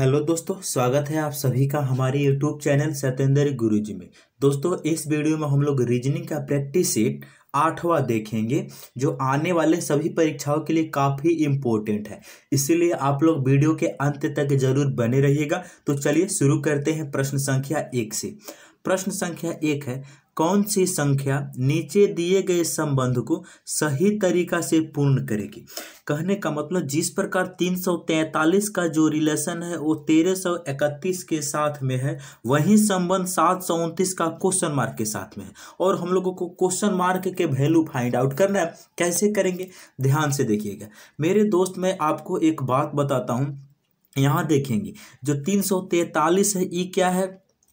hello दोस्तों स्वागत है आप सभी का हमारे यूट्यूब चैनल सत्येंद्र गुरुजी में दोस्तों इस वीडियो में हम लोग रीजनिंग का प्रैक्टिस सेट आठवां देखेंगे जो आने वाले सभी परीक्षाओं के लिए काफ़ी इम्पोर्टेंट है इसीलिए आप लोग वीडियो के अंत तक जरूर बने रहिएगा तो चलिए शुरू करते हैं प्रश्न संख्या एक से प्रश्न संख्या एक है कौन सी संख्या नीचे दिए गए संबंध को सही तरीका से पूर्ण करेगी कहने का मतलब जिस प्रकार 343 का जो रिलेशन है वो 1331 के साथ में है वही संबंध सात का क्वेश्चन मार्क के साथ में है और हम लोगों को क्वेश्चन मार्क के वैल्यू फाइंड आउट करना है कैसे करेंगे ध्यान से देखिएगा मेरे दोस्त मैं आपको एक बात बताता हूँ यहाँ देखेंगे जो 343 है ये क्या है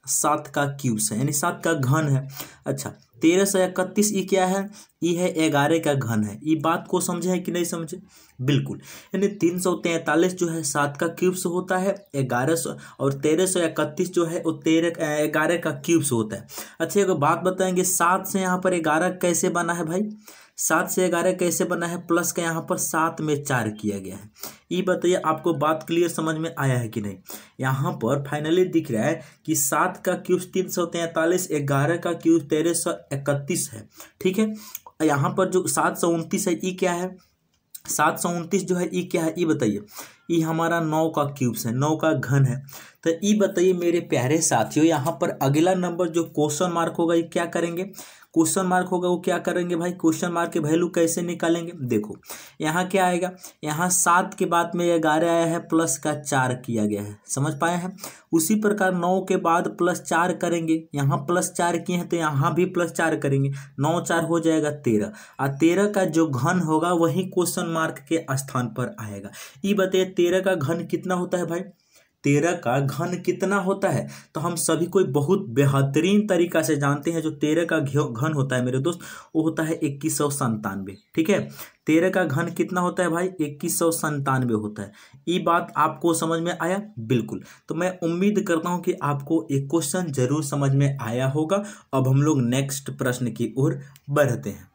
सात का क्यूस है यानी सात का घन है अच्छा तेरह सौ इकतीस ई क्या है ई है ग्यारह का घन है ये बात को समझे है कि नहीं समझे बिल्कुल यानी तीन सौ तैंतालीस जो है सात का क्यूब्स होता है ग्यारह सौ और तेरह सौ इकतीस जो है वो तेरह ग्यारह का क्यूब्स होता है अच्छा एक बात बताएंगे सात से यहाँ पर ग्यारह कैसे बना है भाई सात से ग्यारह कैसे बना है प्लस का यहाँ पर सात में चार किया गया है ये बताइए आपको बात क्लियर समझ में आया है कि नहीं यहाँ पर फाइनली दिख रहा है कि सात का क्यूब तीन सौ तैंतालीस ग्यारह का क्यूब तेरह सौ इकतीस है ठीक है यहाँ पर जो सात सौ उनतीस है ये क्या है सात सौ उनतीस जो है ये क्या है ये बताइए ये हमारा नौ का क्यूब्स है नौ का घन है तो ये बताइए मेरे प्यारे साथियों यहाँ पर अगला नंबर जो क्वेश्चन मार्क होगा ये क्या करेंगे क्वेश्चन मार्क होगा वो क्या करेंगे भाई क्वेश्चन मार्क के वैल्यू कैसे निकालेंगे देखो यहाँ क्या आएगा यहाँ सात के बाद में यह ग्यारह आया है प्लस का चार किया गया है समझ पाए हैं उसी प्रकार नौ के बाद प्लस चार करेंगे यहाँ प्लस चार किए हैं तो यहाँ भी प्लस चार करेंगे नौ चार हो जाएगा तेरह और तेरह का जो घन होगा वही क्वेश्चन मार्क के स्थान पर आएगा ये बताइए तेरह का घन कितना होता है भाई तेरह का घन कितना होता है तो हम सभी कोई बहुत बेहतरीन तरीका से जानते हैं जो तेरह का घन होता है मेरे दोस्त वो होता है इक्कीस सौ संतानवे ठीक है तेरह का घन कितना होता है भाई इक्कीस सौ संतानवे होता है ये बात आपको समझ में आया बिल्कुल तो मैं उम्मीद करता हूँ कि आपको एक क्वेश्चन जरूर समझ में आया होगा अब हम लोग नेक्स्ट प्रश्न की ओर बढ़ते हैं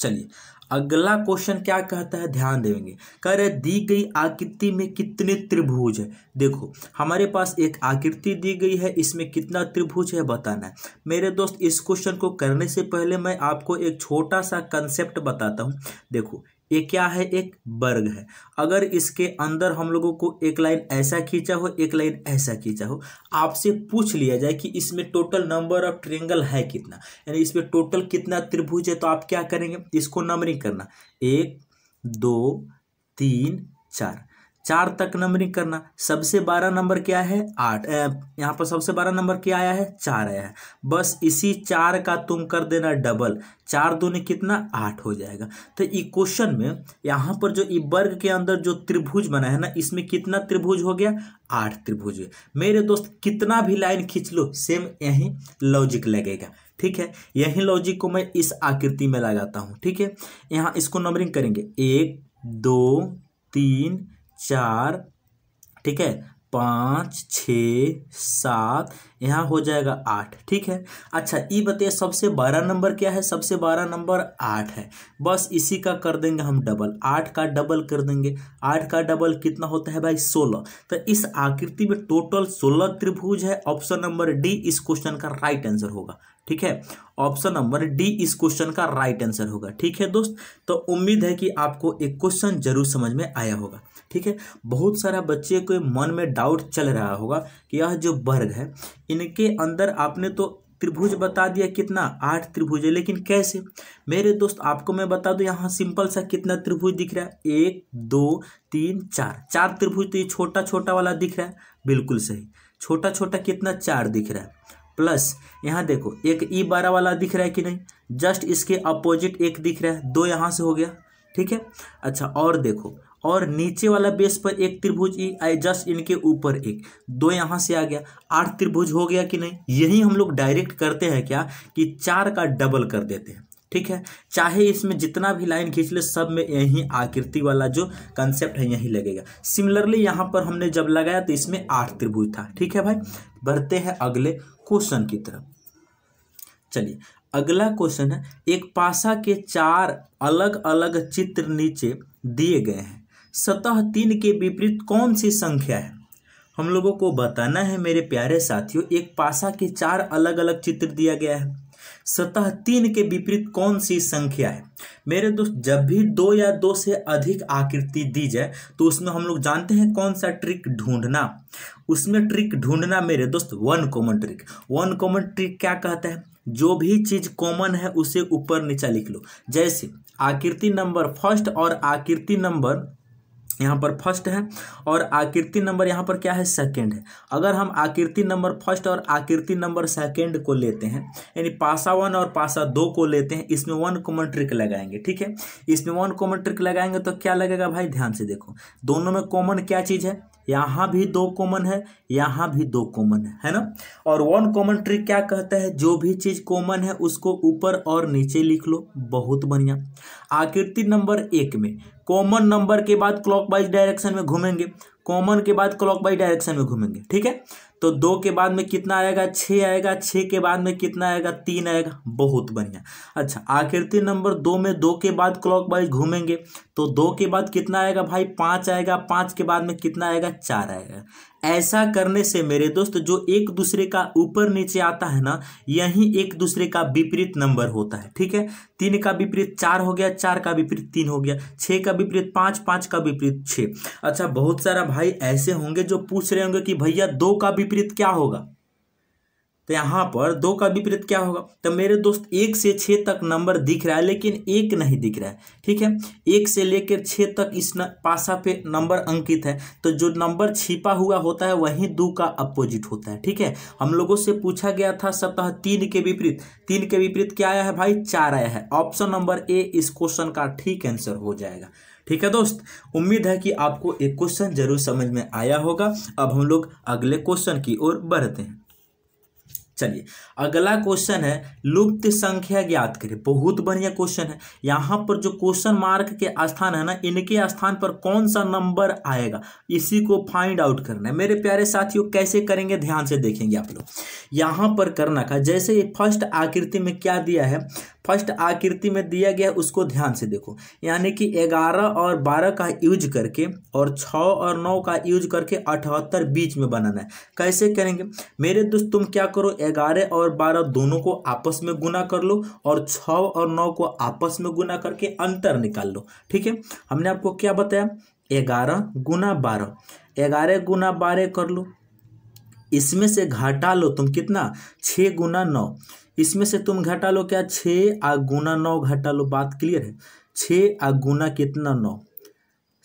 चलिए अगला क्वेश्चन क्या कहता है ध्यान देंगे कह रहे दी गई आकृति में कितने त्रिभुज है देखो हमारे पास एक आकृति दी गई है इसमें कितना त्रिभुज है बताना है मेरे दोस्त इस क्वेश्चन को करने से पहले मैं आपको एक छोटा सा कंसेप्ट बताता हूँ देखो ये क्या है एक वर्ग है अगर इसके अंदर हम लोगों को एक लाइन ऐसा खींचा हो एक लाइन ऐसा खींचा हो आपसे पूछ लिया जाए कि इसमें टोटल नंबर ऑफ ट्रेंगल है कितना यानी इसमें टोटल कितना त्रिभुज है तो आप क्या करेंगे इसको नंबरिंग करना एक दो तीन चार चार तक नंबरिंग करना सबसे बारह नंबर क्या है आठ यहाँ पर सबसे बारह नंबर क्या आया है चार आया है बस इसी चार का तुम कर देना डबल चार दो ने कितना आठ हो जाएगा तो ये क्वेश्चन में यहाँ पर जो वर्ग के अंदर जो त्रिभुज बना है ना इसमें कितना त्रिभुज हो गया आठ त्रिभुज मेरे दोस्त कितना भी लाइन खींच लो सेम यही लॉजिक लगेगा ठीक है यही लॉजिक को मैं इस आकृति में लगाता हूँ ठीक है यहाँ इसको नंबरिंग करेंगे एक दो तीन चार ठीक है पाँच छ सात यहाँ हो जाएगा आठ ठीक है अच्छा ये बताइए सबसे बारह नंबर क्या है सबसे बारह नंबर आठ है बस इसी का कर देंगे हम डबल आठ का डबल कर देंगे आठ का डबल कितना होता है भाई सोलह तो इस आकृति में टोटल सोलह त्रिभुज है ऑप्शन नंबर डी इस क्वेश्चन का राइट आंसर होगा ठीक है ऑप्शन नंबर डी इस क्वेश्चन का राइट आंसर होगा ठीक है दोस्त तो उम्मीद है कि आपको एक क्वेश्चन जरूर समझ में आया होगा ठीक है बहुत सारा बच्चे के मन में डाउट चल रहा होगा कि यह जो वर्ग है इनके अंदर आपने तो त्रिभुज बता दिया कितना आठ त्रिभुज है लेकिन कैसे मेरे दोस्त आपको मैं बता दूं यहाँ सिंपल सा कितना त्रिभुज दिख रहा है एक दो तीन चार चार त्रिभुज तो ये छोटा छोटा वाला दिख रहा है बिल्कुल सही छोटा छोटा कितना चार दिख रहा है प्लस यहाँ देखो एक ई e बारह वाला दिख रहा है कि नहीं जस्ट इसके अपोजिट एक दिख रहा है दो यहाँ से हो गया ठीक है अच्छा और देखो और नीचे वाला बेस पर एक त्रिभुज ई जस्ट इनके ऊपर एक दो यहाँ से आ गया आठ त्रिभुज हो गया कि नहीं यही हम लोग डायरेक्ट करते हैं क्या कि चार का डबल कर देते हैं ठीक है चाहे इसमें जितना भी लाइन खींच ले सब में यही आकृति वाला जो कंसेप्ट है यही लगेगा सिमिलरली यहाँ पर हमने जब लगाया तो इसमें आठ त्रिभुज था ठीक है भाई बढ़ते हैं अगले क्वेश्चन की तरफ चलिए अगला क्वेश्चन है एक पासा के चार अलग अलग चित्र नीचे दिए गए हैं सतह तीन के विपरीत कौन सी संख्या है हम लोगों को बताना है मेरे प्यारे साथियों एक पासा के चार अलग अलग चित्र दिया गया है सतह तीन के विपरीत कौन सी संख्या है मेरे दोस्त जब भी दो या दो से अधिक आकृति दी जाए तो उसमें हम लोग जानते हैं कौन सा ट्रिक ढूंढना उसमें ट्रिक ढूंढना मेरे दोस्त one common trick one common trick क्या कहता है जो भी चीज कॉमन है उसे ऊपर नीचा लिख लो जैसे आकृति नंबर फर्स्ट और आकृति नंबर यहाँ पर फर्स्ट है और आकृति नंबर यहाँ पर क्या है सेकंड है अगर हम आकृति नंबर फर्स्ट और आकृति नंबर सेकंड को लेते हैं यानी पासा वन और पासा दो को लेते हैं इसमें वन कॉमन ट्रिक लगाएंगे ठीक है इसमें वन कॉमन ट्रिक लगाएंगे तो क्या लगेगा भाई ध्यान से देखो दोनों में कॉमन क्या चीज़ है यहाँ भी दो कॉमन है यहाँ भी दो कॉमन है है ना और वन कॉमन ट्रिक क्या कहता है जो भी चीज़ कॉमन है उसको ऊपर और नीचे लिख लो बहुत बढ़िया आकृति नंबर एक में कॉमन नंबर के बाद क्लॉकवाइज डायरेक्शन में घूमेंगे कॉमन के बाद क्लॉकवाइज डायरेक्शन में घूमेंगे ठीक है तो दो के बाद में कितना आएगा छः आएगा छः के बाद में कितना आएगा तीन आएगा बहुत बढ़िया अच्छा आकृति नंबर दो में दो के बाद क्लॉकवाइज घूमेंगे तो दो के बाद कितना आएगा भाई पाँच आएगा पाँच के बाद में कितना आएगा चार आएगा ऐसा करने से मेरे दोस्त जो एक दूसरे का ऊपर नीचे आता है ना यही एक दूसरे का विपरीत नंबर होता है ठीक है तीन का विपरीत चार हो गया चार का विपरीत तीन हो गया छः का विपरीत पाँच पाँच का विपरीत छः अच्छा बहुत सारा भाई ऐसे होंगे जो पूछ रहे होंगे कि भैया दो का विपरीत क्या होगा तो यहाँ पर दो का विपरीत क्या होगा तो मेरे दोस्त एक से छः तक नंबर दिख रहा है लेकिन एक नहीं दिख रहा है ठीक है एक से लेकर छः तक इस पासा पे नंबर अंकित है तो जो नंबर छिपा हुआ होता है वही दो का अपोजिट होता है ठीक है हम लोगों से पूछा गया था सतह तीन के विपरीत तीन के विपरीत क्या आया है भाई चार आया है ऑप्शन नंबर ए इस क्वेश्चन का ठीक आंसर हो जाएगा ठीक है दोस्त उम्मीद है कि आपको एक क्वेश्चन जरूर समझ में आया होगा अब हम लोग अगले क्वेश्चन की ओर बढ़ते हैं चलिए अगला क्वेश्चन है लुप्त संख्या ज्ञात करें बहुत बढ़िया क्वेश्चन है यहाँ पर जो क्वेश्चन मार्क के स्थान है ना इनके स्थान पर कौन सा नंबर आएगा इसी को फाइंड आउट करना है मेरे प्यारे साथियों कैसे करेंगे ध्यान से देखेंगे आप लोग यहाँ पर करना का जैसे फर्स्ट आकृति में क्या दिया है फर्स्ट आकृति में दिया गया उसको ध्यान से देखो यानी कि ग्यारह और बारह का यूज करके और छ और नौ का यूज करके अठहत्तर बीच में बनाना है कैसे करेंगे मेरे दोस्त तुम क्या करो ग्यारह और बारह दोनों को आपस में गुना कर लो और छ और नौ को आपस में गुना करके अंतर निकाल लो ठीक है हमने आपको क्या बताया ग्यारह गुना बारह ग्यारह गुना बारह कर लो इसमें से घाटा लो तुम कितना छः गुना नौ इसमें से तुम घटा लो क्या छः आ गुना नौ घटा लो बात क्लियर है छः आ गुना कितना नौ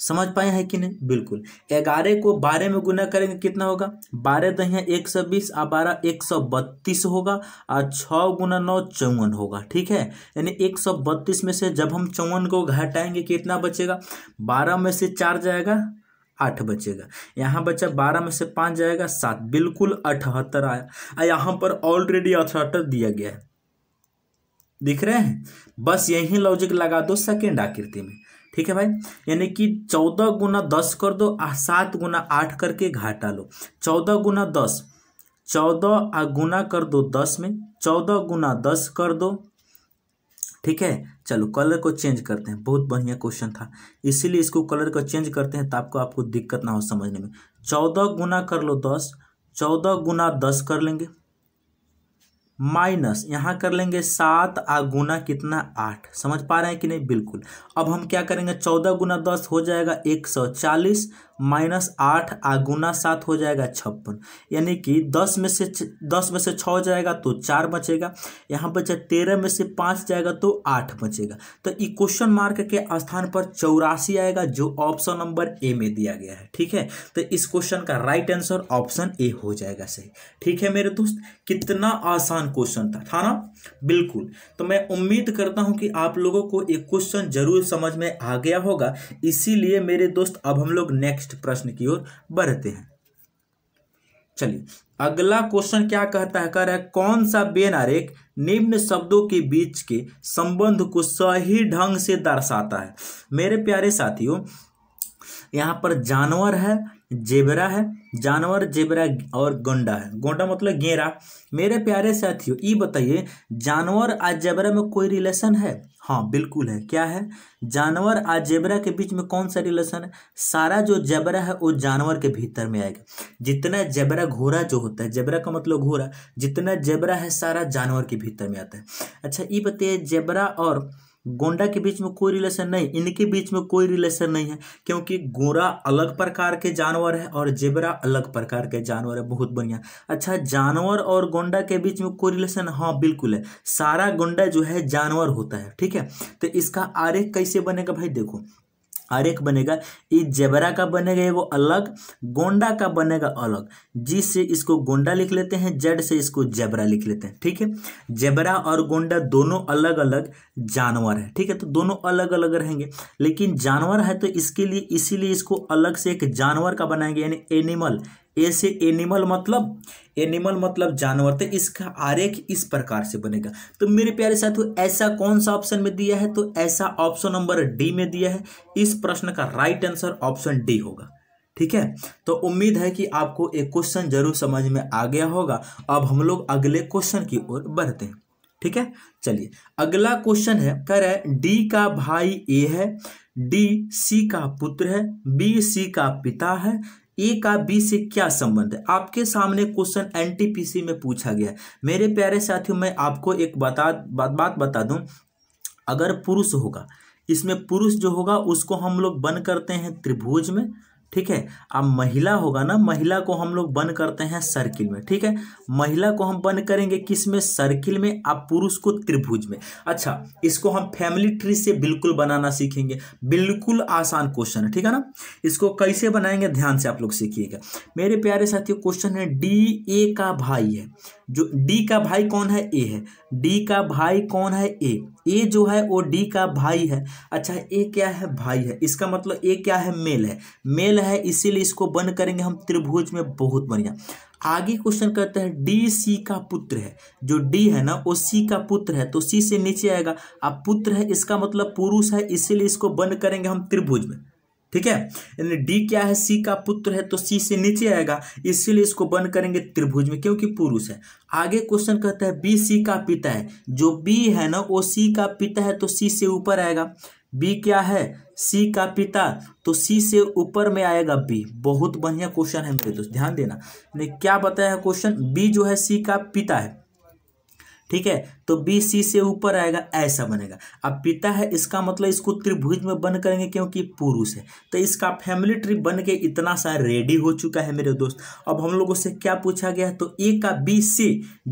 समझ पाए हैं कि नहीं बिल्कुल ग्यारह को बारह में गुना करेंगे कितना होगा बारह दहिया तो एक सौ बीस आ बारह एक सौ बत्तीस होगा और छः गुना नौ चौवन होगा ठीक है यानी एक सौ बत्तीस में से जब हम चौवन को घटाएंगे कितना बचेगा बारह में से चार जाएगा आठ बचेगा यहाँ बचा बारह में से पाँच जाएगा सात बिल्कुल अठहत्तर आया यहाँ पर ऑलरेडी अठहत्तर दिया गया है दिख रहे हैं बस यही लॉजिक लगा दो सेकेंड आकृति में ठीक है भाई यानी कि चौदह गुना दस कर दो सात गुना आठ करके घाटा लो चौदह गुना दस चौदह गुना कर दो दस में चौदह गुना दस कर दो ठीक है चलो कलर को चेंज करते हैं बहुत बढ़िया क्वेश्चन था इसीलिए इसको कलर को चेंज करते हैं ताकि आपको दिक्कत ना हो समझने में चौदह गुना कर लो दस चौदह गुना दस कर लेंगे माइनस यहाँ कर लेंगे सात आ गुना कितना आठ समझ पा रहे हैं कि नहीं बिल्कुल अब हम क्या करेंगे चौदह गुना दस हो जाएगा एक सौ चालीस माइनस आठ आ गुना सात हो जाएगा छप्पन यानी कि दस में से दस में से छः हो जाएगा तो चार बचेगा यहाँ पर जब तेरह में से पाँच जाएगा तो आठ बचेगा तो ये क्वेश्चन मार्क के स्थान पर चौरासी आएगा जो ऑप्शन नंबर ए में दिया गया है ठीक है तो इस क्वेश्चन का राइट आंसर ऑप्शन ए हो जाएगा सही ठीक है मेरे दोस्त कितना आसान क्वेश्चन था था ना बिल्कुल तो मैं उम्मीद करता हूँ कि आप लोगों को एक क्वेश्चन जरूर समझ में आ गया होगा इसीलिए मेरे दोस्त अब हम लोग नेक्स्ट नेक्स्ट प्रश्न की ओर बढ़ते हैं चलिए अगला क्वेश्चन क्या कहता है कह रहा है कौन सा बेन आरेख निम्न शब्दों के बीच के संबंध को सही ढंग से दर्शाता है मेरे प्यारे साथियों यहाँ पर जानवर है जेबरा है जानवर जेबरा और गोंडा है गोंडा मतलब गेरा मेरे प्यारे साथियों ये बताइए जानवर और जेबरा में कोई रिलेशन है हाँ बिल्कुल है क्या है जानवर और जेबरा के बीच में कौन सा रिलेशन है सारा जो जेबरा है वो जानवर के भीतर में आएगा जितना जेबरा घोड़ा जो होता है जेबरा का मतलब घोड़ा जितना जेबरा है सारा जानवर के भीतर में आता है अच्छा ये बताइए जेबरा और गोंडा के बीच में कोई रिलेशन नहीं इनके बीच में कोई रिलेशन नहीं है क्योंकि गोरा अलग प्रकार के जानवर है और जेबरा अलग प्रकार के जानवर है बहुत बढ़िया अच्छा जानवर और गोंडा के बीच में कोई रिलेशन हाँ बिल्कुल है सारा गोंडा जो है जानवर होता है ठीक है तो इसका आरेख कैसे बनेगा भाई देखो और एक बनेगा ये जेबरा का बनेगा वो अलग गोंडा का बनेगा अलग जी से इसको गोंडा लिख लेते हैं जेड से इसको जेबरा लिख लेते हैं ठीक है जेबरा और गोंडा दोनों अलग अलग जानवर है ठीक है तो दोनों अलग अलग रहेंगे लेकिन जानवर है तो इसके लिए इसीलिए इसको अलग से एक जानवर का बनाएंगे यानी एनिमल ए से एनिमल मतलब एनिमल मतलब जानवर तो इसका आरेख इस प्रकार से बनेगा तो मेरे प्यारे साथियों ऐसा कौन सा ऑप्शन में दिया है तो ऐसा ऑप्शन नंबर डी में दिया है इस प्रश्न का राइट आंसर ऑप्शन डी होगा ठीक है तो उम्मीद है कि आपको एक क्वेश्चन जरूर समझ में आ गया होगा अब हम लोग अगले क्वेश्चन की ओर बढ़ते हैं ठीक है चलिए अगला क्वेश्चन है कह रहे है डी का भाई ए है डी सी का पुत्र है बी सी का पिता है ए का बी से क्या संबंध है आपके सामने क्वेश्चन एनटीपीसी में पूछा गया है मेरे प्यारे साथियों मैं आपको एक बता बात बात बता दूं अगर पुरुष होगा इसमें पुरुष जो होगा उसको हम लोग बन करते हैं त्रिभुज में ठीक है अब महिला होगा ना महिला को हम लोग बन करते हैं सर्किल में ठीक है महिला को हम बन करेंगे किस में सर्किल में अब पुरुष को त्रिभुज में अच्छा इसको हम फैमिली ट्री से बिल्कुल बनाना सीखेंगे बिल्कुल आसान क्वेश्चन है ठीक है ना इसको कैसे बनाएंगे ध्यान से आप लोग सीखिएगा मेरे प्यारे साथियों क्वेश्चन है डी ए का भाई है जो डी का भाई कौन है ए है डी का भाई कौन है ए ए जो है वो डी का भाई है अच्छा ए क्या है भाई है इसका मतलब ए क्या है मेल है मेल है इसीलिए इसको बंद करेंगे हम त्रिभुज में बहुत बढ़िया आगे क्वेश्चन करते हैं डी सी का पुत्र है जो डी है ना वो सी का पुत्र है तो सी से नीचे आएगा अब पुत्र है इसका मतलब पुरुष है इसीलिए इसको बंद करेंगे हम त्रिभुज में ठीक है यानी डी क्या है सी का पुत्र है तो सी से नीचे आएगा इसीलिए इसको बंद करेंगे त्रिभुज में क्योंकि पुरुष है आगे क्वेश्चन कहता है बी सी का पिता है जो बी है ना वो सी का पिता है तो सी से ऊपर आएगा बी क्या है सी का पिता तो सी से ऊपर में आएगा बी बहुत बढ़िया क्वेश्चन है मेरे दोस्त ध्यान देना क्या बताया क्वेश्चन बी जो है सी का पिता है ठीक है तो बी सी से ऊपर आएगा ऐसा बनेगा अब पिता है इसका मतलब इसको त्रिभुज में बन करेंगे क्योंकि पुरुष है तो इसका फैमिली ट्री बन के इतना सा रेडी हो चुका है मेरे दोस्त अब हम लोगों से क्या पूछा गया तो ए का बी सी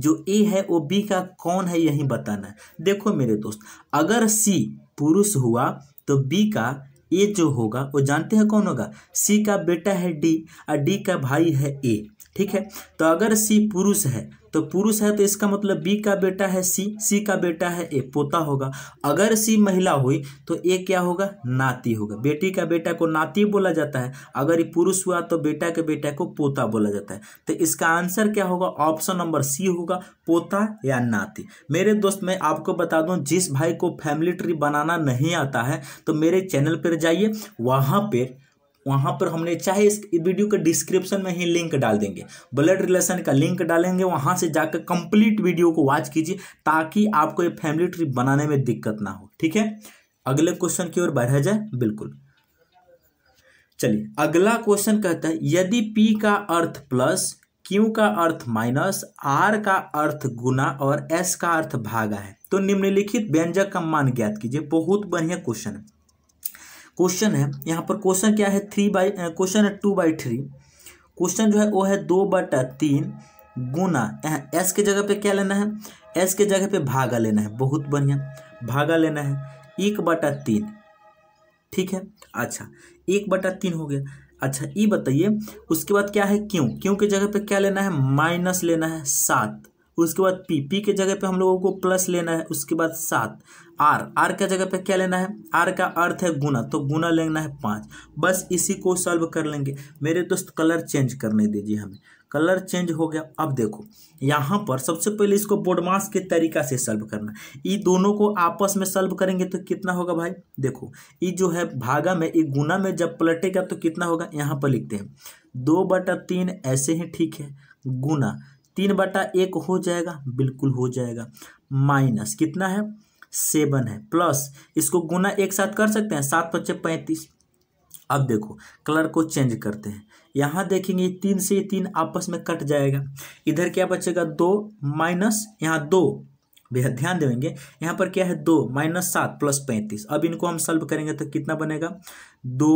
जो ए है वो बी का कौन है यही बताना है देखो मेरे दोस्त अगर सी पुरुष हुआ तो बी का ए जो होगा वो जानते हैं कौन होगा सी का बेटा है डी और डी का भाई है ए ठीक है तो अगर सी पुरुष है तो पुरुष है तो इसका मतलब बी का बेटा है सी सी का बेटा है ए पोता होगा अगर सी महिला हुई तो ए क्या होगा नाती होगा बेटी का बेटा को नाती बोला जाता है अगर ये पुरुष हुआ तो बेटा के बेटा को पोता बोला जाता है तो इसका आंसर क्या होगा ऑप्शन नंबर सी होगा पोता या नाती मेरे दोस्त मैं आपको बता दूं जिस भाई को फैमिली ट्री बनाना नहीं आता है तो मेरे चैनल पर जाइए वहाँ पर वहां पर हमने चाहे इस वीडियो के डिस्क्रिप्शन में ही लिंक डाल देंगे ब्लड रिलेशन का लिंक डालेंगे वहां से जाकर कंप्लीट वीडियो को वॉच कीजिए ताकि आपको ये फैमिली ट्रिप बनाने में दिक्कत ना हो ठीक है अगले क्वेश्चन की ओर बढ़ा जाए बिल्कुल चलिए अगला क्वेश्चन कहता है यदि पी का अर्थ प्लस क्यू का अर्थ माइनस आर का अर्थ गुना और एस का अर्थ भागा है तो निम्नलिखित व्यंजक का मान ज्ञात कीजिए बहुत बढ़िया क्वेश्चन है क्वेश्चन है यहाँ पर क्वेश्चन क्या है थ्री बाई क्वेश्चन है टू बाई थ्री क्वेश्चन जो है वो है दो बटा तीन गुना एस के जगह पे क्या लेना है एस के जगह पे भागा लेना है बहुत बढ़िया भागा लेना है एक बटा तीन ठीक है अच्छा एक बटा तीन हो गया अच्छा ये बताइए उसके बाद क्या है क्यों क्यों के जगह पे क्या लेना है माइनस लेना है सात उसके बाद पी पी के जगह पे हम लोगों को प्लस लेना है उसके बाद सात आर आर का जगह पे क्या लेना है आर का अर्थ है गुना तो गुना लेना है पाँच बस इसी को सॉल्व कर लेंगे मेरे दोस्त कलर चेंज करने दीजिए हमें कलर चेंज हो गया अब देखो यहाँ पर सबसे पहले इसको बोडमास के तरीका से सल्व करना ये दोनों को आपस में सल्व करेंगे तो कितना होगा भाई देखो ये जो है भागा में ये गुना में जब पलटेगा तो कितना होगा यहाँ पर लिखते हैं दो बटा तीन ऐसे ही ठीक है गुना तीन बटा एक हो जाएगा बिल्कुल हो जाएगा माइनस कितना है सेवन है प्लस इसको गुना एक साथ कर सकते हैं सात पच्चे पैंतीस अब देखो कलर को चेंज करते हैं यहाँ देखेंगे तीन से तीन आपस में कट जाएगा इधर क्या बचेगा दो माइनस यहाँ दो भैया ध्यान देंगे यहाँ पर क्या है दो माइनस सात प्लस पैंतीस अब इनको हम सॉल्व करेंगे तो कितना बनेगा दो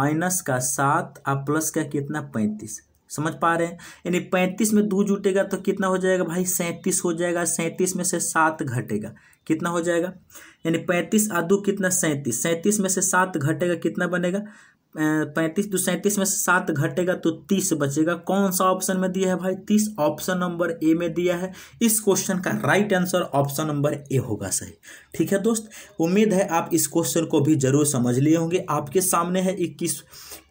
माइनस का सात और प्लस का कितना पैंतीस समझ पा रहे हैं यानी पैंतीस में दो जुटेगा तो कितना हो जाएगा भाई सैंतीस हो जाएगा सैंतीस में से सात घटेगा कितना हो जाएगा यानी पैंतीस आदू कितना सैंतीस सैंतीस में से सात घटेगा कितना बनेगा पैंतीस दो सैंतीस में सात घटेगा तो तीस बचेगा कौन सा ऑप्शन में दिया है भाई तीस ऑप्शन नंबर ए में दिया है इस क्वेश्चन का right answer option number A होगा सही ठीक है दोस्त उम्मीद है आप इस क्वेश्चन को भी जरूर समझ लिए होंगे आपके सामने है इक्कीस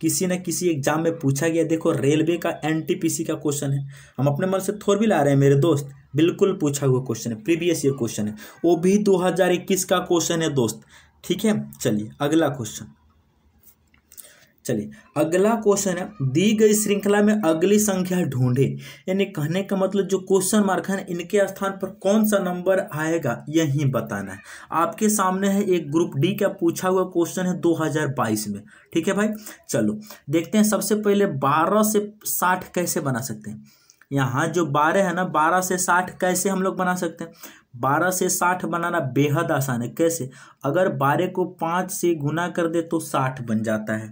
किसी न किसी एग्जाम में पूछा गया देखो रेलवे का एन का क्वेश्चन है हम अपने मन से थोड़ भी ला रहे हैं मेरे दोस्त बिल्कुल पूछा हुआ क्वेश्चन है प्रीवियस ईयर क्वेश्चन है वो भी दो का क्वेश्चन है दोस्त ठीक है चलिए अगला क्वेश्चन चलिए अगला क्वेश्चन है दी गई श्रृंखला में अगली संख्या ढूंढे यानी कहने का मतलब जो क्वेश्चन मार्क है इनके स्थान पर कौन सा नंबर आएगा यही बताना है आपके सामने है एक ग्रुप डी का पूछा हुआ क्वेश्चन है 2022 में ठीक है भाई चलो देखते हैं सबसे पहले 12 से 60 कैसे बना सकते हैं यहाँ जो 12 है ना 12 से 60 कैसे हम लोग बना सकते हैं बारह से साठ बनाना बेहद आसान है कैसे अगर बारह को पाँच से गुना कर दे तो साठ बन जाता है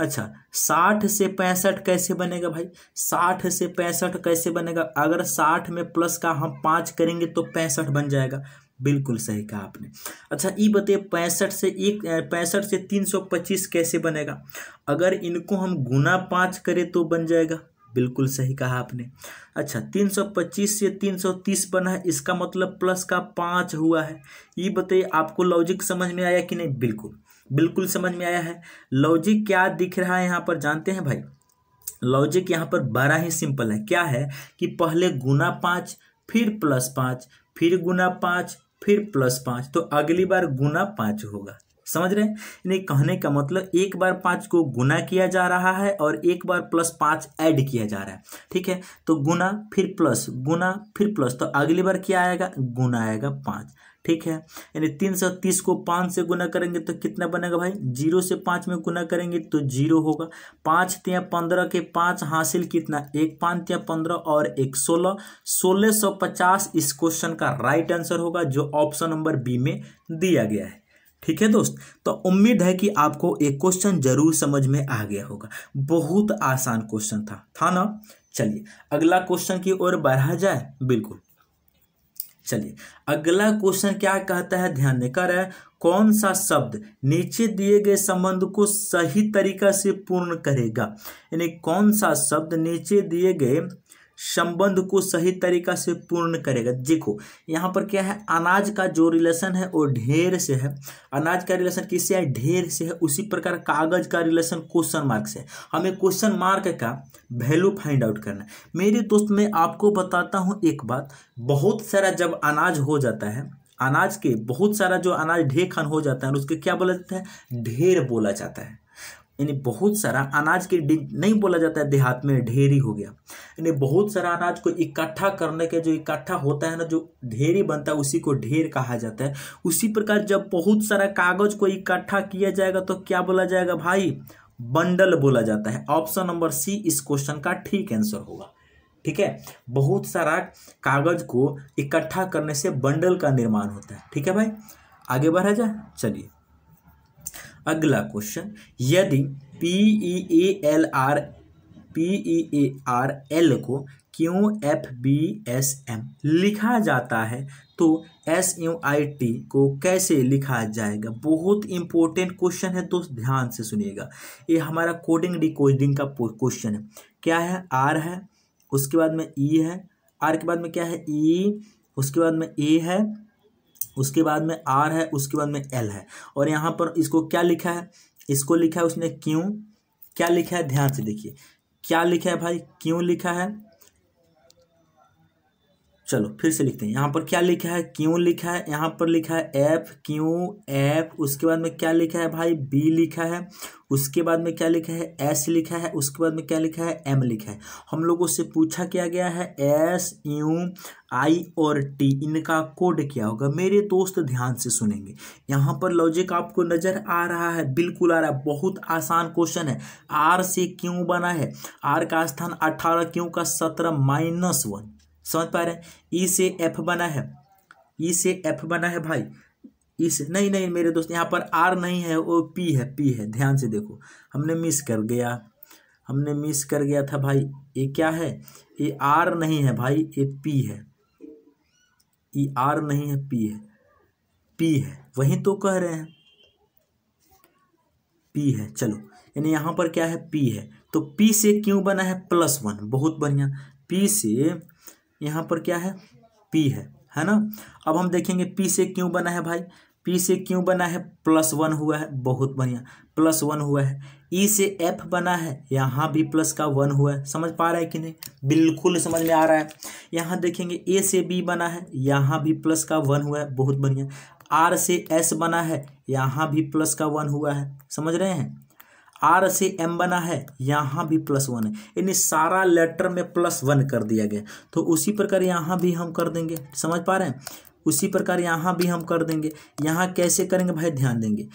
अच्छा साठ से पैंसठ कैसे बनेगा भाई साठ से पैंसठ कैसे बनेगा अगर साठ में प्लस का हम पाँच करेंगे तो पैंसठ बन जाएगा बिल्कुल सही कहा आपने अच्छा ये बताइए पैंसठ से एक पैंसठ से तीन सौ पच्चीस कैसे बनेगा अगर इनको हम गुना पाँच करें तो बन जाएगा बिल्कुल सही कहा आपने अच्छा 325 से 330 बना है इसका मतलब प्लस का पाँच हुआ है ये बताइए आपको लॉजिक समझ में आया कि नहीं बिल्कुल बिल्कुल समझ में आया है लॉजिक क्या दिख रहा है यहाँ पर जानते हैं भाई लॉजिक यहाँ पर बड़ा ही सिंपल है क्या है कि पहले गुना पाँच फिर प्लस पाँच फिर गुना पाँच फिर प्लस पाँच तो अगली बार गुना पाँच होगा समझ रहे हैं यानी कहने का मतलब एक बार पाँच को गुना किया जा रहा है और एक बार प्लस पाँच ऐड किया जा रहा है ठीक है तो गुना फिर प्लस गुना फिर प्लस तो अगली बार क्या आएगा गुना आएगा पाँच ठीक है यानी तीन सौ तीस को पाँच से गुना करेंगे तो कितना बनेगा भाई जीरो से पाँच में गुना करेंगे तो जीरो होगा पाँच तिया पंद्रह के पाँच हासिल कितना एक पाँच तिया पंद्रह और एक सोलह सोलह सौ पचास इस क्वेश्चन का राइट आंसर होगा जो ऑप्शन नंबर बी में दिया गया है ठीक है दोस्त तो उम्मीद है कि आपको एक क्वेश्चन जरूर समझ में आ गया होगा बहुत आसान क्वेश्चन था था ना चलिए अगला क्वेश्चन की ओर बढ़ा जाए बिल्कुल चलिए अगला क्वेश्चन क्या कहता है ध्यान देकर कर कौन सा शब्द नीचे दिए गए संबंध को सही तरीका से पूर्ण करेगा यानी कौन सा शब्द नीचे दिए गए संबंध को सही तरीका से पूर्ण करेगा देखो यहाँ पर क्या है अनाज का जो रिलेशन है वो ढेर से है अनाज का रिलेशन किससे है ढेर से है उसी प्रकार कागज का रिलेशन क्वेश्चन मार्क से हमें क्वेश्चन मार्क का वैल्यू फाइंड आउट करना है मेरे दोस्त मैं आपको बताता हूँ एक बात बहुत सारा जब अनाज हो जाता है अनाज के बहुत सारा जो अनाज ढेर खान हो जाता है उसके क्या बोला जाता है ढेर बोला जाता है यानी बहुत सारा अनाज के नहीं बोला जाता है देहात में ढेरी हो गया यानी बहुत सारा अनाज को इकट्ठा करने के जो इकट्ठा होता है ना जो ढेरी बनता है उसी को ढेर कहा जाता है उसी प्रकार जब बहुत सारा कागज को इकट्ठा किया जाएगा तो क्या बोला जाएगा भाई बंडल बोला जाता है ऑप्शन नंबर सी इस क्वेश्चन का ठीक आंसर होगा ठीक है बहुत सारा कागज को इकट्ठा करने से बंडल का निर्माण होता है ठीक है भाई आगे बढ़ा जाए चलिए अगला क्वेश्चन यदि P E A L R P E A R L को Q F B S M लिखा जाता है तो एस यू आई टी को कैसे लिखा जाएगा बहुत इंपॉर्टेंट क्वेश्चन है दोस्त ध्यान से सुनिएगा ये हमारा कोडिंग डिकोडिंग का क्वेश्चन है क्या है आर है उसके बाद में ई e है आर के बाद में क्या है ई e, उसके बाद में ए है उसके बाद में आर है उसके बाद में एल है और यहाँ पर इसको क्या लिखा है इसको लिखा है उसने क्यों क्या लिखा है ध्यान से देखिए क्या लिखा है भाई क्यों लिखा है चलो फिर से लिखते हैं यहाँ पर क्या लिखा है क्यों लिखा है यहाँ पर लिखा है एफ क्यू एफ उसके बाद में क्या लिखा है भाई बी लिखा है उसके बाद में क्या लिखा है एस लिखा है उसके बाद में क्या लिखा है एम लिखा है हम लोगों से पूछा क्या गया है एस यू आई और टी इनका कोड क्या होगा मेरे दोस्त ध्यान से सुनेंगे यहाँ पर लॉजिक आपको नज़र आ रहा है बिल्कुल आ रहा है बहुत आसान क्वेश्चन है आर से क्यों बना है आर का स्थान अठारह क्यों का सत्रह माइनस वन समझ पा रहे हैं ई e से एफ बना है ई e से एफ बना है भाई ई e से नहीं नहीं मेरे दोस्त यहाँ पर आर नहीं है वो पी है पी है ध्यान से देखो हमने मिस कर गया हमने मिस कर गया था भाई ये क्या है ये आर नहीं है भाई ये पी है ई आर नहीं है पी है पी है वही तो कह रहे हैं पी है चलो यानी यहाँ पर क्या है पी है तो पी से क्यों बना है प्लस वन बहुत बढ़िया पी से यहाँ पर क्या है पी है है ना अब हम देखेंगे पी से क्यों बना है भाई पी से क्यों बना है प्लस वन हुआ है बहुत बढ़िया प्लस वन हुआ है ई e से एफ बना है यहाँ भी प्लस का वन हुआ है समझ पा रहा है कि नहीं बिल्कुल समझ में आ रहा है यहाँ देखेंगे ए से बी बना है यहाँ भी प्लस का वन हुआ है बहुत बढ़िया आर से एस बना है यहाँ भी प्लस का वन हुआ है समझ रहे हैं आर से एम बना है यहाँ भी प्लस वन है यानी सारा लेटर में प्लस वन कर दिया गया तो उसी प्रकार यहाँ भी हम कर देंगे समझ पा रहे हैं उसी प्रकार यहाँ भी हम कर देंगे यहाँ कैसे करेंगे भाई ध्यान देंगे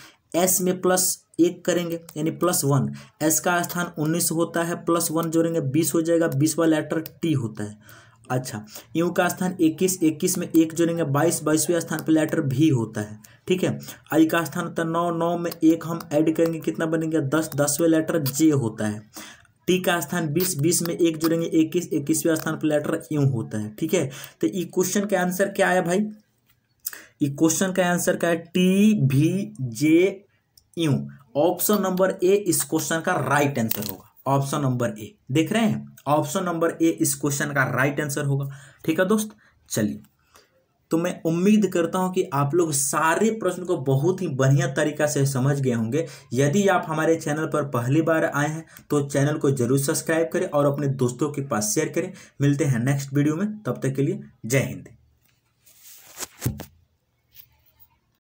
एस में प्लस एक करेंगे यानी प्लस वन एस का स्थान उन्नीस होता है प्लस वन जोड़ेंगे बीस हो जाएगा बीस वाला लेटर टी होता है अच्छा यू का स्थान इक्कीस इक्कीस में एक जोड़ेंगे बाईस बाईसवें स्थान पर लेटर भी होता है ठीक है आई का स्थान होता है नौ नौ में एक हम ऐड करेंगे कितना बनेंगे दस दसवें लेटर जे होता है टी का स्थान बीस बीस में एक जोड़ेंगे इक्कीस इक्कीसवें स्थान पर लेटर यू होता है ठीक है तो ये क्वेश्चन का आंसर क्या आया भाई ये क्वेश्चन का आंसर क्या है टी भी J U option number A इस क्वेश्चन का राइट आंसर होगा ऑप्शन नंबर ए देख रहे हैं ऑप्शन नंबर ए इस क्वेश्चन का राइट आंसर होगा ठीक है दोस्त चलिए तो मैं उम्मीद करता हूं कि आप लोग सारे प्रश्न को बहुत ही बढ़िया तरीका से समझ गए होंगे यदि आप हमारे चैनल पर पहली बार आए हैं तो चैनल को जरूर सब्सक्राइब करें और अपने दोस्तों के पास शेयर करें मिलते हैं नेक्स्ट वीडियो में तब तक के लिए जय हिंद